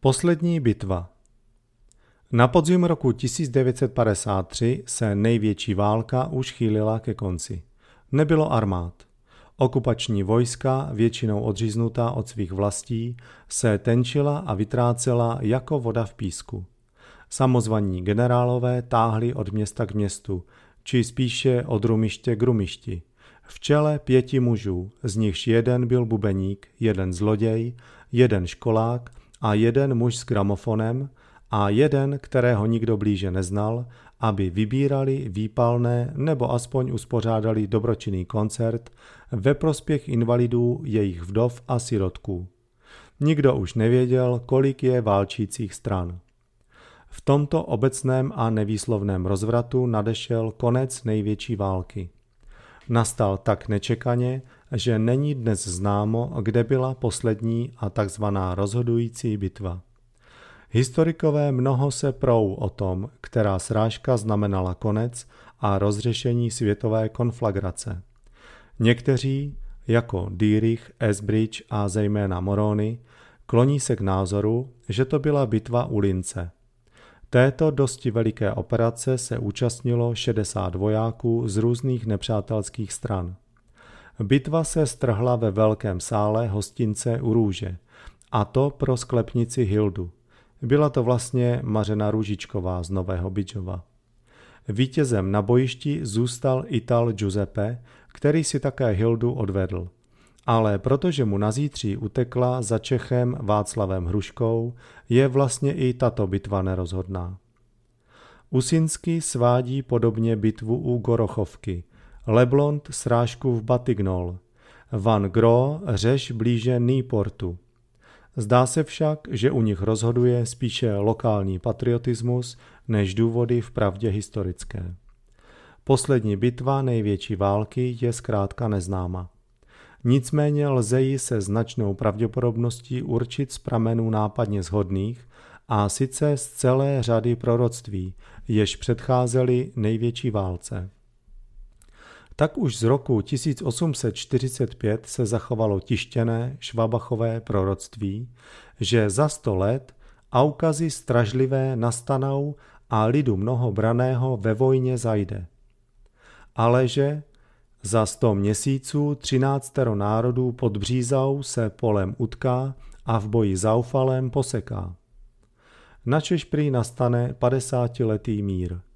Poslední bitva Na podzim roku 1953 se největší válka už chýlila ke konci. Nebylo armád. Okupační vojska, většinou odříznutá od svých vlastí, se tenčila a vytrácela jako voda v písku. Samozvaní generálové táhli od města k městu, či spíše od rumiště k rumišti. V čele pěti mužů, z nichž jeden byl bubeník, jeden zloděj, jeden školák a jeden muž s gramofonem a jeden, kterého nikdo blíže neznal, aby vybírali výpalné nebo aspoň uspořádali dobročinný koncert ve prospěch invalidů, jejich vdov a sirotků. Nikdo už nevěděl, kolik je válčících stran. V tomto obecném a nevýslovném rozvratu nadešel konec největší války. Nastal tak nečekaně, že není dnes známo, kde byla poslední a tzv. rozhodující bitva. Historikové mnoho se prou o tom, která srážka znamenala konec a rozřešení světové konflagrace. Někteří, jako Dýrich, Esbridge a zejména Morony, kloní se k názoru, že to byla bitva u Lince. Této dosti veliké operace se účastnilo 60 vojáků z různých nepřátelských stran. Bitva se strhla ve velkém sále hostince u růže. A to pro sklepnici Hildu. Byla to vlastně Mařena Růžičková z Nového Bidžova. Vítězem na bojišti zůstal Ital Giuseppe, který si také Hildu odvedl. Ale protože mu zítří utekla za Čechem Václavem Hruškou, je vlastně i tato bitva nerozhodná. Usinsky svádí podobně bitvu u Gorochovky – Leblond srážku v Batignol, Van Gro řeš blíže Nýportu. Zdá se však, že u nich rozhoduje spíše lokální patriotismus než důvody v pravdě historické. Poslední bitva největší války je zkrátka neznáma. Nicméně lze ji se značnou pravděpodobností určit z pramenů nápadně zhodných a sice z celé řady proroctví, jež předcházely největší válce tak už z roku 1845 se zachovalo tištěné švabachové proroctví, že za sto let aukazy stražlivé nastanou a lidu mnoho braného ve vojně zajde. Ale že za sto měsíců třináctero národů pod břízou se polem utká a v boji zaufalém poseká. Na Češprý nastane padesátiletý mír –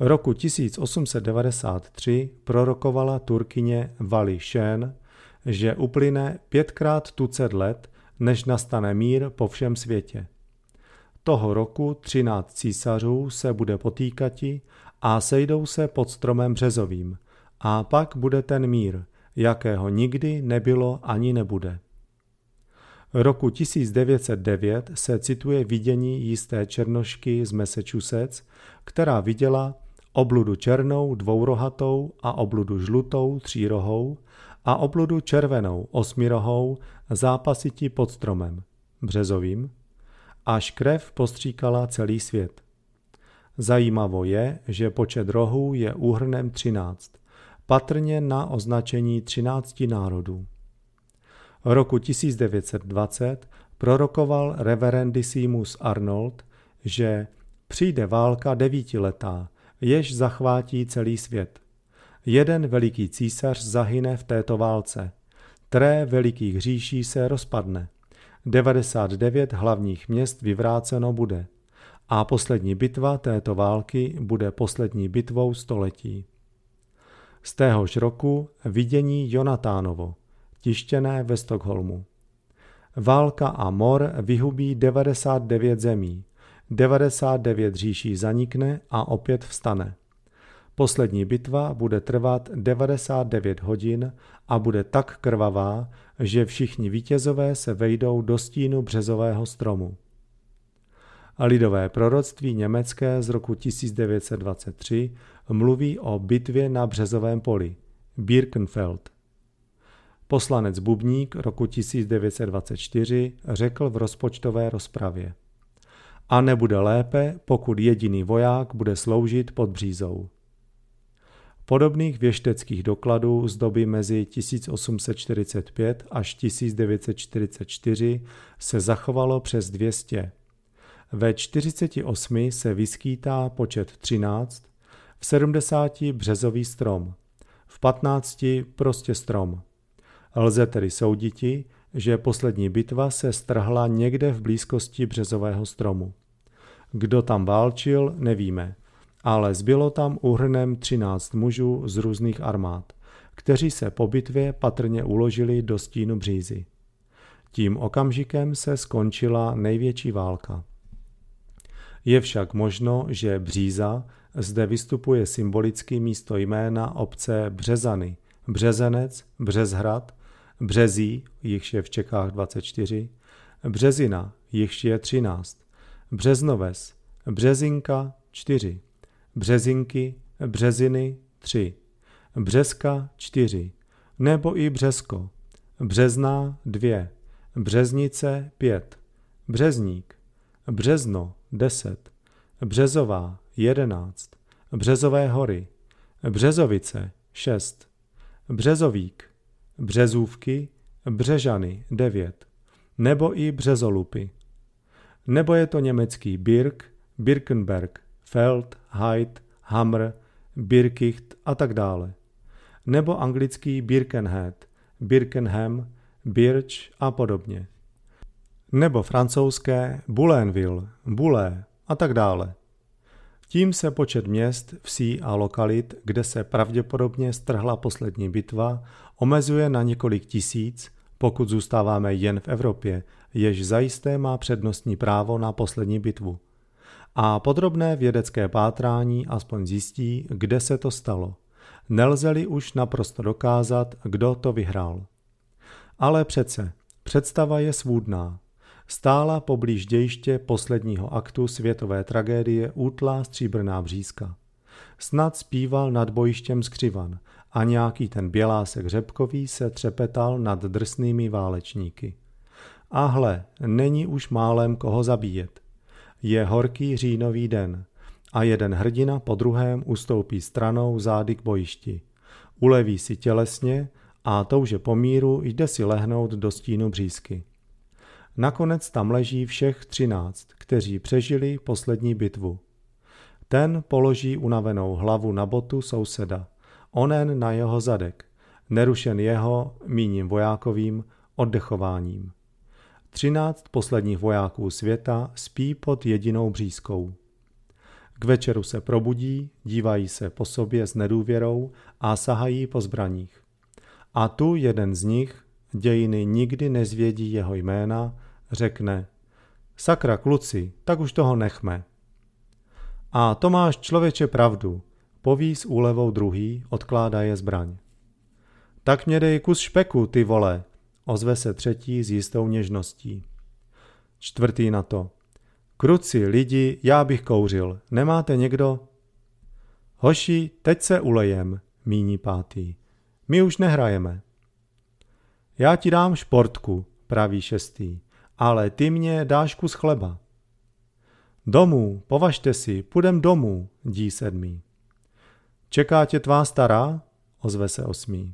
roku 1893 prorokovala turkyně Vali Shen, že uplyne pětkrát tucet let, než nastane mír po všem světě. Toho roku třináct císařů se bude potýkati a sejdou se pod stromem březovým a pak bude ten mír, jakého nikdy nebylo ani nebude. Roku 1909 se cituje vidění jisté černošky z Massachusetts, která viděla, obludu černou dvourohatou a obludu žlutou třírohou a obludu červenou osmirohou zápasití pod stromem, březovým, až krev postříkala celý svět. Zajímavo je, že počet rohů je úhrnem 13, patrně na označení 13 národů. Roku 1920 prorokoval reverendisimus Arnold, že přijde válka devítiletá, jež zachvátí celý svět. Jeden veliký císař zahyne v této válce. Tré velikých říší se rozpadne. 99 hlavních měst vyvráceno bude. A poslední bitva této války bude poslední bitvou století. Z téhož roku vidění Jonatánovo, tištěné ve Stockholmu. Válka a mor vyhubí 99 zemí. 99 říší zanikne a opět vstane. Poslední bitva bude trvat 99 hodin a bude tak krvavá, že všichni vítězové se vejdou do stínu březového stromu. Lidové proroctví německé z roku 1923 mluví o bitvě na březovém poli Birkenfeld. Poslanec Bubník roku 1924 řekl v rozpočtové rozpravě a nebude lépe, pokud jediný voják bude sloužit pod břízou. Podobných věšteckých dokladů z doby mezi 1845 až 1944 se zachovalo přes 200. Ve 48 se vyskýtá počet 13, v 70 březový strom, v 15 prostě strom. Lze tedy souditi, že poslední bitva se strhla někde v blízkosti březového stromu. Kdo tam válčil, nevíme, ale zbylo tam uhrnem 13 mužů z různých armád, kteří se po bitvě patrně uložili do stínu břízy. Tím okamžikem se skončila největší válka. Je však možno, že Bříza zde vystupuje symbolicky místo jména obce Březany, Březenec, Březhrad Březí, jichž je v Čechách 24, Březina, jichž je 13, Březnoves, Březinka 4, Březinky, Březiny 3, Březka 4, nebo i Březko, Březná 2, Březnice 5, Březník, Březno 10, Březová 11, Březové hory, Březovice 6, Březovík Březůvky, Břežany 9, nebo i Březolupy. Nebo je to německý Birk, Birkenberg, Feld, Hyde, Hammer, Birkicht a tak dále. Nebo anglický Birkenhead, Birkenham, Birch a podobně. Nebo francouzské Boulenville, Boulé a tak dále. Tím se počet měst, vsí a lokalit, kde se pravděpodobně strhla poslední bitva, omezuje na několik tisíc, pokud zůstáváme jen v Evropě, jež zajisté má přednostní právo na poslední bitvu. A podrobné vědecké pátrání aspoň zjistí, kde se to stalo. Nelze-li už naprosto dokázat, kdo to vyhrál. Ale přece, představa je svůdná stála poblíž dějiště posledního aktu světové tragédie útlá stříbrná břízka. Snad zpíval nad bojištěm skřivan a nějaký ten bělásek řepkový se třepetal nad drsnými válečníky. A hle, není už málem koho zabíjet. Je horký říjnový den a jeden hrdina po druhém ustoupí stranou zády k bojišti. Uleví si tělesně a touže pomíru jde si lehnout do stínu břízky. Nakonec tam leží všech třináct, kteří přežili poslední bitvu. Ten položí unavenou hlavu na botu souseda, onen na jeho zadek, nerušen jeho, míním vojákovým, oddechováním. Třináct posledních vojáků světa spí pod jedinou břízkou. K večeru se probudí, dívají se po sobě s nedůvěrou a sahají po zbraních. A tu jeden z nich, dějiny nikdy nezvědí jeho jména, řekne, sakra kluci, tak už toho nechme. A to máš člověče pravdu, poví s úlevou druhý, odkládá je zbraň. Tak mě dej kus špeku, ty vole, ozve se třetí s jistou něžností. Čtvrtý na to. Kruci, lidi, já bych kouřil, nemáte někdo? Hoši, teď se ulejem, míní pátý. My už nehrajeme. Já ti dám športku, praví šestý ale ty mě dáš kus chleba. Domů, považte si, půjdem domů, dí sedmý. Čeká tě tvá stará? ozve se osmý.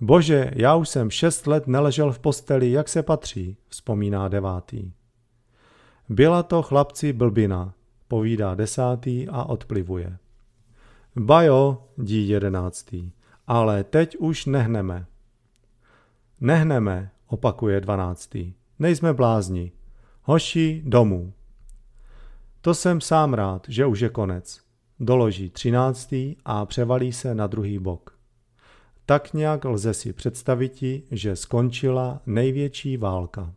Bože, já už jsem šest let neležel v posteli, jak se patří, vzpomíná devátý. Byla to chlapci blbina, povídá desátý a odplivuje. Bajo, dí jedenáctý, ale teď už nehneme. Nehneme, opakuje dvanáctý. Nejsme blázni. Hoši, domů. To jsem sám rád, že už je konec. Doloží třináctý a převalí se na druhý bok. Tak nějak lze si představiti, že skončila největší válka.